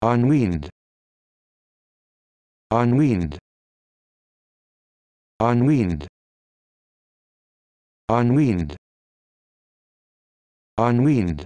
Unwind. Unwind. Unwind. Unwind. Unwind.